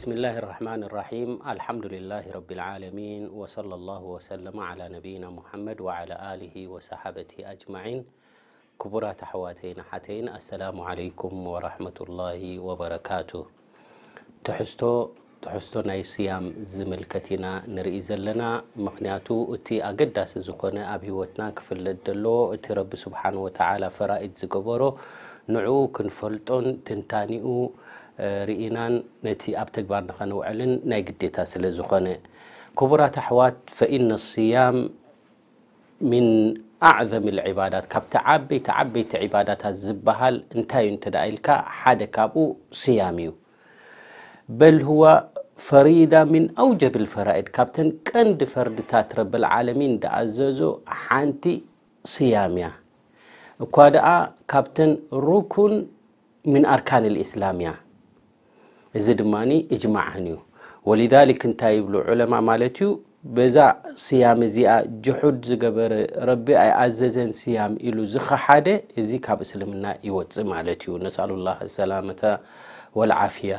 بسم الله الرحمن الرحيم الحمد لله رب العالمين وصلى الله وسلم على نبينا محمد وعلى آله وصحبه أجمعين كبرى تحواتين حتين السلام عليكم ورحمة الله وبركاته تحستو تحستو ناي صيام زملكتنا نرئيز لنا مخنياتو اتي أقداس زخونا أبي وتنا كفل الدلو اتي رب سبحانه وتعالى فرائد زقبرو نعو كنفلتون تنتانئو ርኢናን ነቲ ኣብ ተግባር ንኸነውዕልን ናይ ግዴታ ስለ ዝኾነ ክቡራት ኣሕዋት ፈኢነ ስያም ምን ኣዕዘም ልዕባዳት ካብቲ ዓበይቲ ዓበይቲ ዕባዳታት ዝበሃል እንታይ እዩ እንተዳ ኢልካ ሓደ ካብኡ ስያም እዩ በል ህዋ ፈሪዳ ምን ኣውጀብ ልፈራኢድ ካብተን ቀንዲ ፈርድታት ረብልዓለሚን ዳኣዘዞ ሓንቲ ስያም እያ እኳ ደኣ ካብተን ሩኩን ምን ኣርካን ልእስላም እያ እዚ ድማኒ እጅማዕህን እዩ ወሊዛሊክ እንታይ ይብሉ ዑለማ ማለት እዩ በዛ ስያም እዚኣ ጅሑድ ዝገበረ ረቢ ኣይኣዘዘን ስያም ኢሉ ዝኸሓደ እዚ ካብ እስልምና ይወፅእ ማለት እዩ ነስኣሉላ ሰላመታ ወልዓፍያ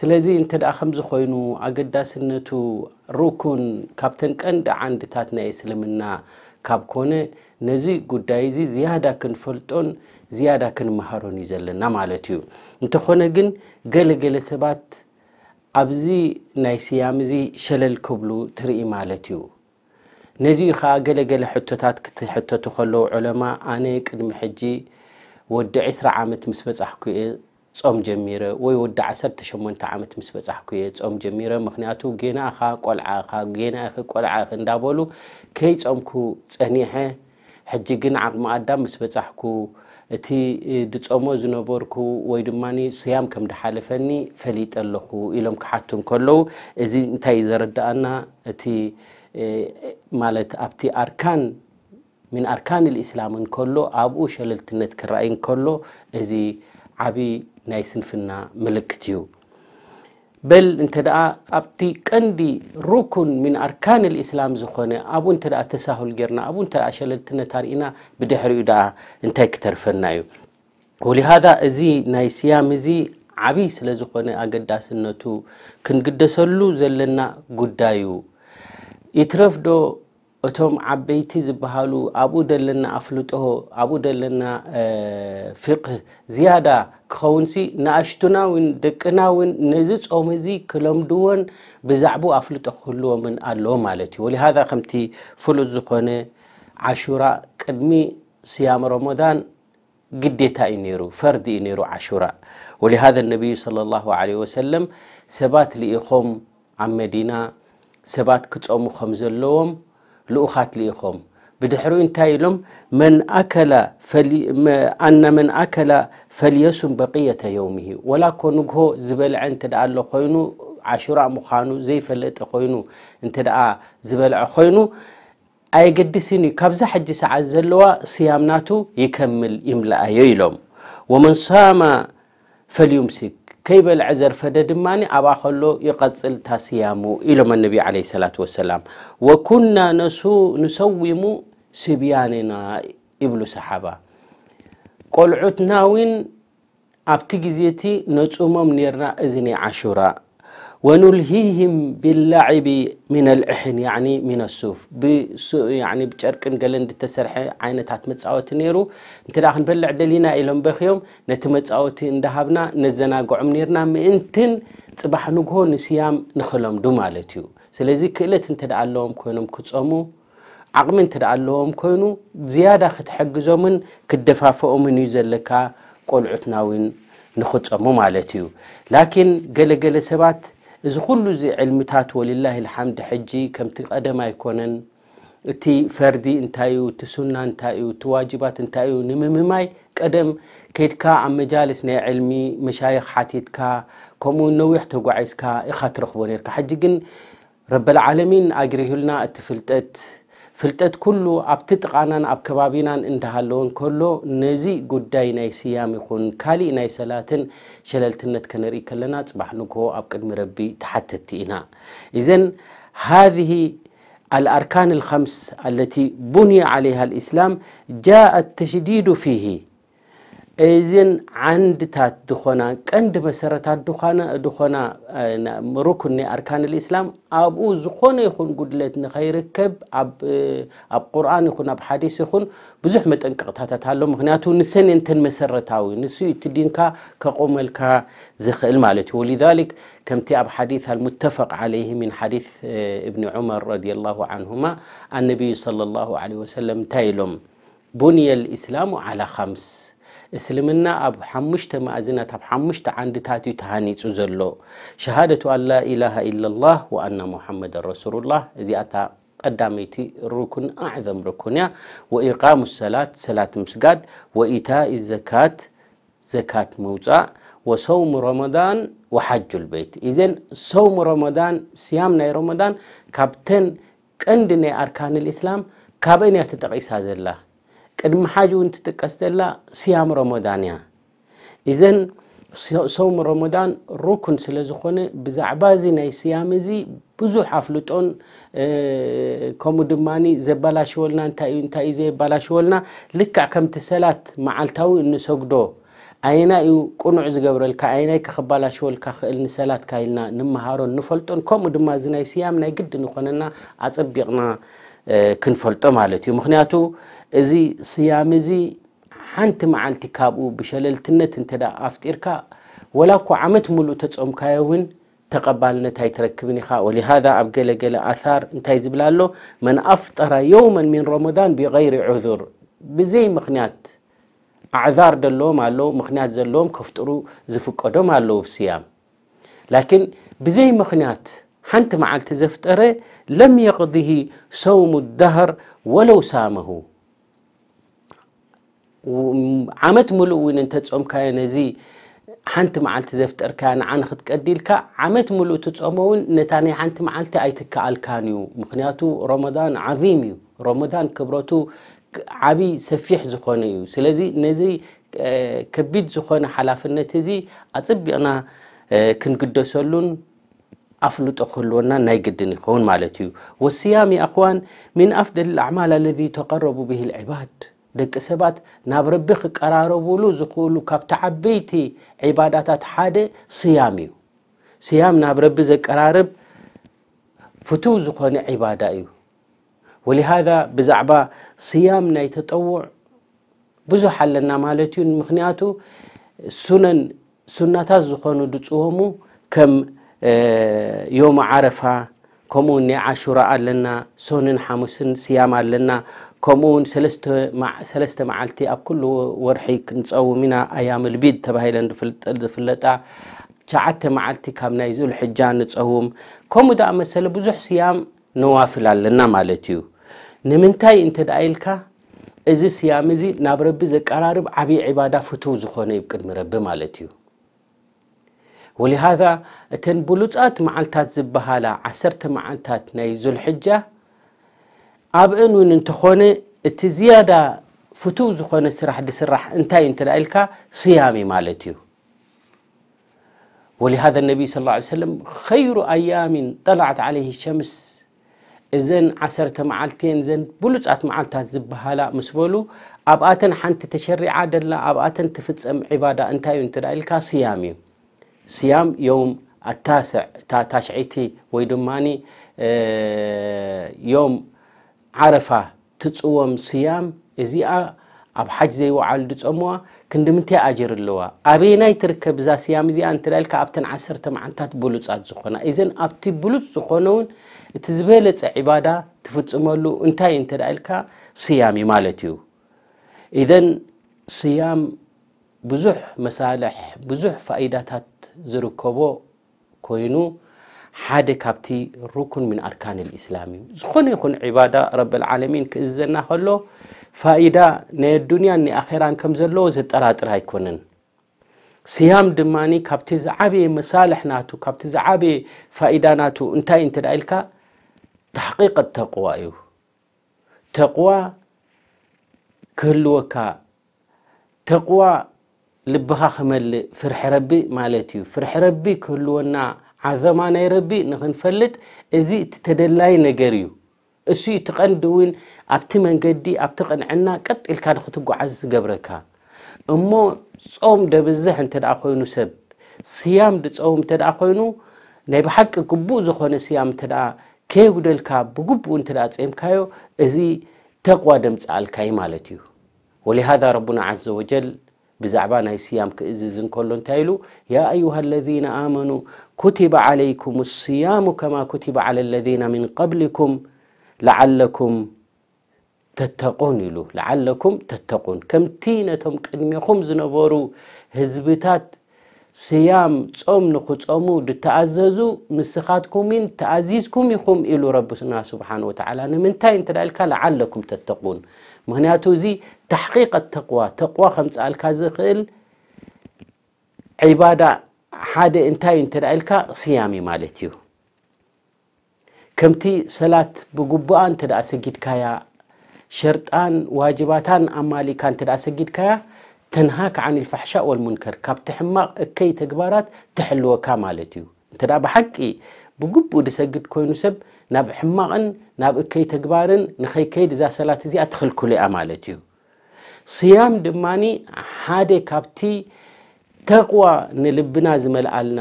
ስለዚ እንተደኣ ከምዚ ኮይኑ ኣገዳስነቱ ሩኩን ካብተን ቀንዲ ዓንድታት ናይ እስልምና ካብ ኮነ ነዚ ጉዳይ እዚ ዝያዳ ክንፈልጦን ዝያዳ ክንመሃሮን እዩ ዘለና ማለት እዩ እንተኾነ ግን ገለገለ ሰባት ኣብዚ ናይ ስያም እዚ ሸለል ክብሉ ትርኢ ማለት እዩ ነዚኡ ከዓ ገለገለ ሕቶታት ክትሕተቱ ከለዉ ዑለማ ኣነ ቅድሚ ሕጂ ወዲ 20 ዓመት ምስ በፃሕኩ እየ ፆም ጀሚረ ወይ ወዲ 18 ዓመት ምስ በፃሕኩ የ ፆም ጀሚረ ምክንያቱ ጌናኻ ቆልዓ ና ቆልዓ እንዳበሉ ከይፆምኩ ፀኒሐ ሕጂ ግን ዓቕሚ ኣዳ ምስ በፃሕኩ እቲ ድፀሞ ዝነበርኩ ወይ ድማ ስያም ከም ደሓለፈኒ ፈሊጠ ኣለኹ ኢሎም ክሓቱ ከለዉ እዚ እንታይ እዘረዳኣና እቲ ማት ኣብቲ ኣርካን ምን ኣርካን እስላም እንከሎ ኣብኡ ሸለልትነት ክረኣይ ከሎ እዚ ዓብይ ናይ ስንፍና ምልክት እዩ በል እንተ ኣብቲ ቀንዲ ሩኩን ምን ኣርካን እስላም ዝኮነ ኣብኡ እተ ተሳሁል ጌርና ኣ ተ ሸለልትነት ርእና ብድሕሪኡ እንታይ ክተርፈና እዩ ወሊሃ እዚ ናይ ስያም እዚ ዓብይ ስለ ዝኮነ ኣገዳስነቱ ክንግደሰሉ ዘለና ጉዳይ ይትረፍዶ أتوم عبيتي زبهالو أبو دلنا أفلوته أبو دلنا فقه زيادة كونسي ناشتنا وين دكنا وين نزت أومزي كلام دون بزعبو أفلوته خلوه من الله مالتي ولهذا خمتي فلو زخونة عشرة كدمي صيام رمضان قديتا إنيرو فرد إنيرو عشرة ولهذا النبي صلى الله عليه وسلم سبات لإخوم عم مدينة سبات كتومو خمزلوم ልኡኻት ሊኢኹም ብድሕሪ እንታይ ኢሎም ኣና መን ኣከላ ፈልየሱም በቂየተ የውምሂ ወላኮ ንግሆ ዝበልዐ እንተደኣ ኣሎ ኮይኑ ዓሹራ ምዃኑ ዘይፈለጥ ኮይኑ እንተ ደኣ ዝበልዐ ኮይኑ ኣይገዲስን ካብዛ ሓጂ ሰዓት ዘለዋ ስያምናቱ ይከምል ይምላኣዮ ኢሎም ወመን ሳማ ፈልዩ ምስግ ከይበልዐ ዘርፈደ ድማ ኣብኣ ከሎ ይቀፅል ታስያሙ ኢሎም ኣነቢ ለ ላة ሰላም ወኩና ንሰዊሙ ስብያንና ይብሉ ሰሓባ ቆልዑትና ውን ኣብቲ ግዜ ቲ ነፁሞም ነርና እዚነ ዓሹራ ونلهيهم باللعب من العحن يعني من السوف يعني بጨርቅ ገለን ዝተሰርሐ ዓይነታት መፃወቲ ነይሩ እንት ክንበልዕ ደሊና ኢሎም በኪዮም ነቲ መፃወቲ እንዳሃብና ነዘናግዖም ነርና ምእንትን ፅባሕ ንግሆ ንስያም ንክለምዱ ማለት እዩ ስለዚ ክእለት እንተ ኣለዎም ኮይኖም ክፀሙ ዓቕሚ እንተ ኣለዎም ኮይኑ ዝያዳ ክትሐግዞምን ክደፋፈኦምን እዩ ዘለካ ቆልዑትና ውን ንኽፀሙ ማለት እዩ ላኪን ገለገለ ሰባት እዚ ኩሉ ዚ ዕልምታት ወልላ ልሓምዲ ሕጂ ከምቲ ቀደማ ኣይኮነን እቲ ፈርዲ እንታይ እዩ እቲ ሱና እንታይ እዩ እቲ ዋጅባት እንታይ እዩ ንምምማይ ቀደም ከይድካ ኣብ መጃልስ ናይ ዕልሚ መሻይክ ሓቲትካ ከምኡውን ነዊሕ ተጓዒዝካ ኢኻ ትረኽቦ ነርካ ሕጂ ግን ረብልዓለሚን ኣግሪሁልና እቲ ፍልጠት فلتت كلو ابتت غانان اب كبابينان انت هالون كلو نزي قداي ناي سيام كالي ناي سلاتن شللتنت كنري كلنا تصبحنكو اب قدم ربي تحتتينا اذن هذه الاركان الخمس التي بني عليها الاسلام جاء التشديد فيه ايزين عند تات دخونا كند مسرتات دخونا دخونا مروكن اركان الاسلام ابو زخون يخون قدلت نخير كب اب اب قران يخون اب حديث يخون بزح متنقط هذا تعلم مغنياتو نسن انت مسرتاوي نسو يتدينكا كقوم الكا زخ المالتي ولذلك كم تي اب حديث المتفق عليه من حديث ابن عمر رضي الله عنهما النبي صلى الله عليه وسلم تايلوم بني الاسلام على خمس እስልምና ኣብ 5ሽ ማእዝናት ኣብ 5ሙሽ ዓንድታት ዩ ተሃኒፁ ዘሎ ሸሃደة ኣላኢላه ኢ لላ አና ሙሐመዳ ረሱሉ ላ እዚኣታ ቀዳመይቲ ሩኩን ኣዕዘም ርኩንያ ወኢቃሙ ሰላት ሰላት ምስጋድ ወኢታኢ ዘካት ዘካት መውፃእ ወሰውም ረመضን ሓጁ ቤት ዘን ሰውም ረመضን ስያም ናይ ረመضን ካብተን ቀንዲ ናይ ኣርካን እስላም ካበንያ ተጠቂሳ ዘላ قدم حاجة وانت تقستلا سيام رمضانيا إذن صوم رمضان ركن سلزخون بزعبازي ناي سيامزي بزو حفلتون اه كومو دماني زبالا شولنا انتاي انتاي زبالا شولنا لكا كم تسالات معالتاو انو سوكدو أينا يو كونو عز غبرل كا أينا يك خبالا كا خيل نسالات كا إلنا نمهارون نفلتون كومو دمازي ناي سيام ناي قد نخوننا كنفلتو مالتيو مخنياتو ازي سيامزي حنت معلتي كابو بشللتنت انت دا افتيركا ولاكو عمت ملو تصوم كايون تقبلنا تاي تركبني خا ولهذا ابقل قله اثار انت زبلالو من افطر يوما من رمضان بغير عذر بزي مخنات اعذار دلو مالو مخنات زلو مكفترو كفطرو ادو مالو بصيام لكن بزي مخنات حانت معلتي زفطره لم يقضه صوم الدهر ولو سامه وعمت ملوين انت تصوم كاين زي حنت معلت زفت كان عن خد كديلك عمت ملو تصومون نتاني حنت معلت اي تكا الكانيو مخنياتو رمضان عظيم رمضان كبرتو عبي سفيح زخونيو سلازي نزي كبيد زخون حلاف النتزي اتبي انا كن قدسولون أفلت أخلونا نجدني خون مالتي والصيام يا أخوان من أفضل الأعمال الذي تقرب به العباد ደቂ ሰባት ናብ ረቢ ክቀራረብሉ ዝኽእሉ ካብቲ ዓበይቲ ዒባዳታት ሓደ ስያም እዩ ስያም ናብ ረቢ ዘቀራርብ ፍቱው ዝኾነ ዒባዳ እዩ ወሊሃذ ብዛዕባ ስያም ናይ ተጠውዕ ብዙሕ ኣለና ማለት እዩ ምክንያቱ ሱነን ሱናታት ዝኾኑ ድፅወሙ ከም ዮም ዓረፋ ከምኡውን ናይ ዓሹራ ኣለና ሶንን ሓሙስን ስያም ኣለና ከምኡውን ሰለስተ መዓልቲ ኣብ ኩሉ ወርሒ ክንፀውም ኢና ኣያምልቢድ ተባሂለን ዝፍለጣ ሸዓተ መዓልቲ ካብ ናይ ዝኡል ሕጃ ንፀውም ከምኡ ዳኣ መሰለ ብዙሕ ስያም ንዋፍል ኣለና ማለት እዩ ንምንታይ እንተ ደኣ ኢልካ እዚ ስያም እዚ ናብ ረቢ ዘቀራርብ ዓብዪ ዕባዳ ፍትው ዝኾነ ይብ ቅድሚ ረቢ ማለት እዩ ولهذا اتن بلوزات معلتات زبهالا عسرت معلتات ناي ذو الحجة اب انو ننتخوني ات زيادة فتو زخوني سراح دي سراح انتاي انتا لألكا صيامي مالتيو ولهذا النبي صلى الله عليه وسلم خير ايام طلعت عليه الشمس إذن عسرت معلتين زن بلوت أت معلت هذب هلا مسبولو أبقى تن حنت تشري عدل لا أبقى تن تفتس عبادة أنت ينتر إلك صيامي ስያም ዮም ኣታስዕ ታሽዒቲ ወይ ድማ ዮም ዓረፋ ትፅዎም ስያም እዚኣ ኣብ ሓጅ ዘይወዓሉ ድፀምዋ ክንዲ ምንታይ ኣጅር ኣለዋ ኣበናይ ትርከብ እዛ ስያም እዚኣ እንትልልካ ኣብተን ዓሰርተ መዓልታት ብሉፃት ዝኾና እዘን ኣብቲ ብሉፅ ዝኾነ እውን እቲ ዝበለፀ ዒባዳ ትፍፅመሉ እንታይ እንተዳኢልካ ስያም እዩ ማለት እዩ እዘን ስያም ብዙሕ መሳልሕ ብዙሕ ፋኢዳታት ዝርከቦ ኮይኑ ሓደ ካብቲ ሩኩን ምን ኣርካን ልእስላም እዩ ዝኾነ ይኹን ዕባዳ ረብልዓለሚን ክእዘና ከሎ ፋኢዳ ናይ ኣዱንያን ናይ ኣኼራን ከም ዘለዎ ዘጠራጥር ኣይኮነን ስያም ድማኒ ካብቲ ዝዓበየ መሳልሕ ናቱ ካብቲ ዝዓበየ ፋኢዳ ናቱ እንታይ እንተ ዳ ኢልካ ተሕቂቀት ተቕዋ እዩ ተቕዋ ክህልወካ ተቕዋ ልብኻ ክመልእ ፍርሒ ረቢ ማለት እዩ ፍርሒ ረቢ ክህልወና ዓዘማ ናይ ረቢ ንክንፈልጥ እዚ እቲ ተደላይ ነገር እዩ እሱ እቲ ቐንዲ እውን ኣብቲ መንገዲ ኣብቲ ቕንዕና ቀጢልካ ንክትጓዓዝ ዝገብረካ እሞ ጾም ደብዝሕ እንተ ደኣ ኮይኑ ሰብ ስያም ድፀውም እንተ ደኣ ኮይኑ ናይ ብሓቂ ግቡእ ዝኾነ ስያም እንተ ደኣ ከየጉደልካ ብግቡእ እንተ ደኣ ፀምካዮ እዚ ተቕዋ ደምፃኣልካዩ ማለት እዩ ወሊሃذ ረቡና ዘ ወጀል بزعبان هاي سيام كإززن كلون تايلو يا أيها الذين آمنوا كتب عليكم الصيام كما كتب على الذين من قبلكم لعلكم تتقون له لعلكم تتقون كم تينتم كنميكم زنبورو هزبتات ስያም ፆም ንክፀሙ ድተኣዘዙ ምስኻትኩምን ተኣዚዝኩም ኢኹም ኢሉ ረብና ስብሓን ወተዓላ ንምንታይ እንተዳልካ ለዓለኩም ተተቁን ምክንያቱ እዚ ታሕቂቅ ተቕዋ ተቕዋ ከምፃኣልካ ዝኽእል ዒባዳ ሓደ እንታይ እዩ ኢልካ ስያም እዩ ማለት እዩ ከምቲ ሰላት ብጉቡኣ እንተ ደኣ ሰጊድካያ ሸርጣን ዋጅባታን ኣማሊካ እንተ ደኣ ሰጊድካያ ተንሃ ከዓ ኒልፋሕሻ ወልሙንከር ካብቲ ሕማቕ እከይ ተግባራት ተሐልወካ ማለት እዩ እንተ ብሓቂ ብግቡኡ ድሰግድ ኮይኑ ሰብ ናብ ሕማቕን ናብ እከይ ተግባርን ንከይከይድ እዛ ሰላት እዚኣ ትክልክሉያ ማለት እዩ ስያም ድማኒ ሓደ ካብቲ ተቕዋ ንልብና ዝመልአልና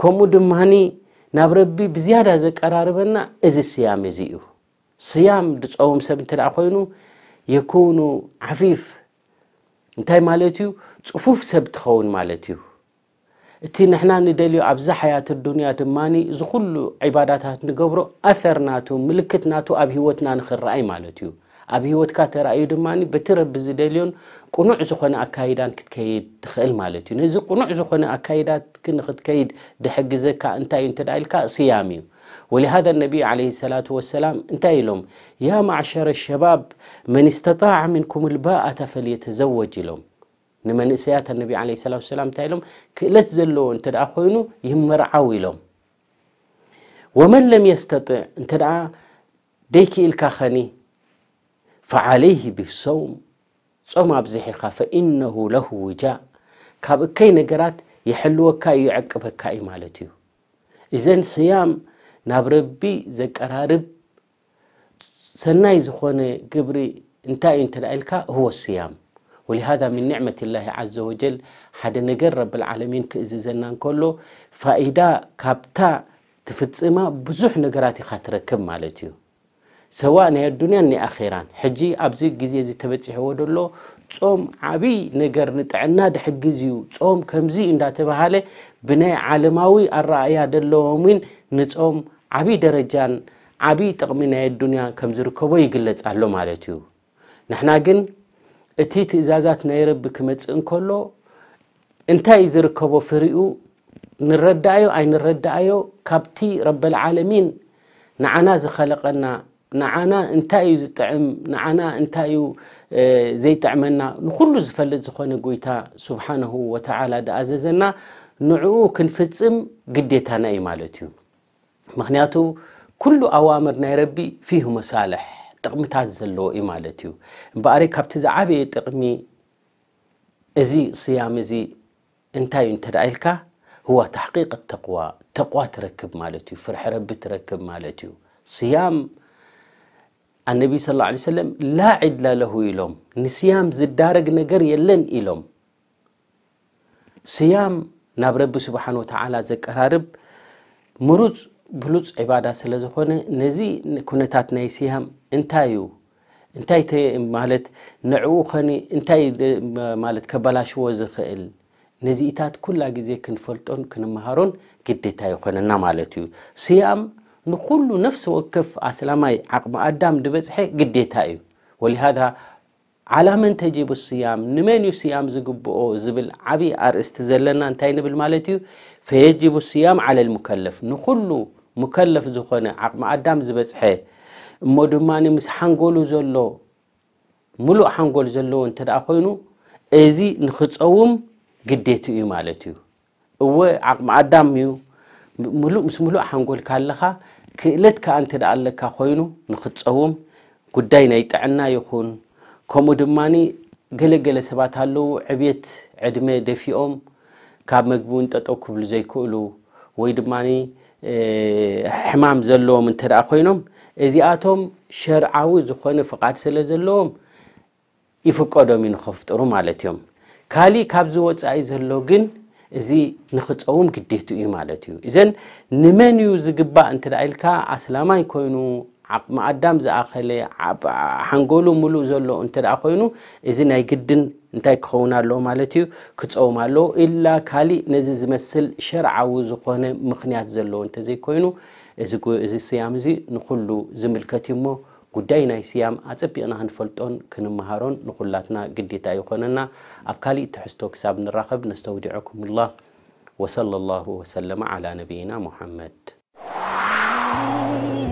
ከምኡ ድማኒ ናብ ረቢ ብዝያዳ ዘቀራርበና እዚ ስያም እዙ እዩ ስያም ድፀውም ሰብ እንተ ኮይኑ የኩኑ ዓፊፍ እንታይ ማለት እዩ ፅፉፍ ሰብ ትኸውን ማለት እዩ እቲ ንሕና ንደልዮ ኣብዛ ሓያት ዱንያ ድማ እዚ ኩሉ ዒባዳታት ንገብሮ ኣፈር ናቱ ምልክት ናቱ ኣብ ሂወትና ንክረኣይ ማለት እዩ ኣብ ሂወትካ ተረእዩ ድማ በቲረቢ ዝደልዮን ቁኑዕ ዝኾነ ኣካይዳን ክትከይድ ትኽእል ማለት እዩ ነዚ ቁኑዕ ዝኾነ ኣካይዳ ንክትከይድ ዝሕግዘካ እንታይ እዩ እንተዳ ኢልካ ስያም እዩ ولهذا النبي عليه الصلاة والسلام انتهي لهم يا معشر الشباب من استطاع منكم الباءة فليتزوج لهم نمنسيات النبي عليه الصلاة والسلام انتهي لهم كلت زلو انت دعا خينو يمرعو ومن لم يستطع انت دعا ديكي الكاخني فعليه بالصوم صوم أبزحي فانه له وجاء كاب كي نقرات يحلو يعقب كاي مالتيو اذا صيام نابربي زك أرارب سناي زخون قبري انتاي انت لألكا هو الصيام ولهذا من نعمة الله عز وجل حد نقر رب العالمين كإزيزنا كله فإذا كابتا تفتصيما بزوح نقراتي خاطرة كم مالتيو ሰዋ ናይ ኣዱንያን ናይ ኣራን ሕጂ ኣብዚ ግዜ እዚ ተበፂሕዎ ደሎ ፆም ዓብይ ነገር ንጥዕና ድሕግዝ እዩ ፆም ከምዚ እንዳተባሃለ ብናይ ዓለማዊ ኣረኣያ ደለዎም ውን ንፆም ዓብይ ደረጃን ዓብይ ጥቕሚ ናይ ኣዱንያ ከም ዝርከቦ ይግለፅ ኣሎ ማለት እዩ ንሕና ግን እቲ ትእዛዛት ናይ ረቢ ክመፅእ እንከሎ እንታይ ዝርከቦ ፍርኡ ንረዳእዮ ኣይንረዳእዮ ካብቲ ረበልዓለሚን ንዓና ዝኸለቀና نعنا انتايو زطعم نعنا انتايو زيطعمنا نخلو زفلت زخون قويتا سبحانه وتعالى دازازنا نعو كنفتسم قديتانا اي مالتيو مغنياتو كلو اوامر نيربي فيه مسالح تقمتاز زلو اي مالتيو باري كابتز عابي تقمي ازي صيام ازي انتايو انترايلكا هو تحقيق التقوى تقوى تركب مالتيو فرح ربي تركب مالتيو صيام ኣነቢ ስ ላ ሰለም ላ ዒድላለሁ ኢሎም ንስያም ዝዳረግ ነገር የለን ኢሎም ስያም ናብ ረቢ ስብሓኑ ወተዓላ ዘቀራርብ ምሩፅ ብሉፅ ዕባዳ ስለ ዝኮነ ነዚ ኩነታት ናይ ስያም እንታይ እዩ እንታይማለት ነዕኡ ኸኒ እንታይት ከበላሽዎ ዝክእል ነዚኢታት ኩላ ግዜ ክንፈልጦን ክንምሃሮን ግዴታ ይኮነና ማለት እዩ ስያም ንኩሉ ነፍሲ ወከፍ ኣስላማይ ዓቕሚ ኣዳም ድበፅሐ ግዴታ እዩ ወሊሃ ዓላመን ተጂቡ ስያም ንመን ዩ ስያም ዝግብኦ ዝብል ዓብዪ ኣርእስቲ ዘለና እንታይ ንብል ማለት እዩ ፈየጅቡ ስያም ዓለ ልሙከለፍ ንኩሉ ሙከለፍ ዝኮነ ዓቕሚ ኣዳም ዝበፅሐ እሞ ድማ ምስ ሓንጎሉ ዘሎ ሙሉእ ሓንጎል ዘለዎ እንተደኣ ኮይኑ እዚ ንኽፀውም ግዴቲ እዩ ማለት እዩ እወ ዓቕሚ ኣዳም እዩ ምስ ሙሉእ ሓንጎል ካለኻ ክእለት ከዓ እንተ ደኣ ኣለካ ኮይኑ ንክትፀውም ጉዳይ ናይ ጥዕና ይኹን ከምኡ ድማኒ ገለገለ ሰባት ኣለዉ ዕብት ዕድመ ደፊኦም ካብ ምግቢ እውን ጠጠው ክብሉ ዘይክእሉ ወይ ድማኒ ሕማም ዘለዎም እንተ ደኣ ኮይኖም እዚኣቶም ሸርዓዊ ዝኾነ ፍቓድ ስለ ዘለዎም ይፍቀዶም ዩ ንኸፍጥሩ ማለት እዮም ካሊእ ካብዚ ወፃኢ ዘሎ ግን እዚ ንኽፀውም ግዴቱ እዩ ማለት እዩ እዘን ንመን እዩ ዝግባእ እንተዳ ኢልካ ኣስላማይ ኮይኑ ማኣዳም ዝኣኸለ ሓንጎሉ ሙሉእ ዘሎ እንተደኣ ኮይኑ እዚ ናይ ግድን እንታይ ክኸውን ኣለዎ ማለት እዩ ክፀውም ኣለዎ ኢላ ካሊእ ነዚ ዝመስል ሸርዓዊ ዝኾነ ምኽንያት ዘለዎ እንተዘይኮይኑ እዚ ስያም እዚ ንኩሉ ዝምልከት እዩ እሞ قدينا سيام أتبي أنا هنفلتون كن مهارون نقولاتنا قديتا يكوننا أبكالي تحستو كساب نرخب نستودعكم الله وصلى الله وسلم على نبينا محمد Oh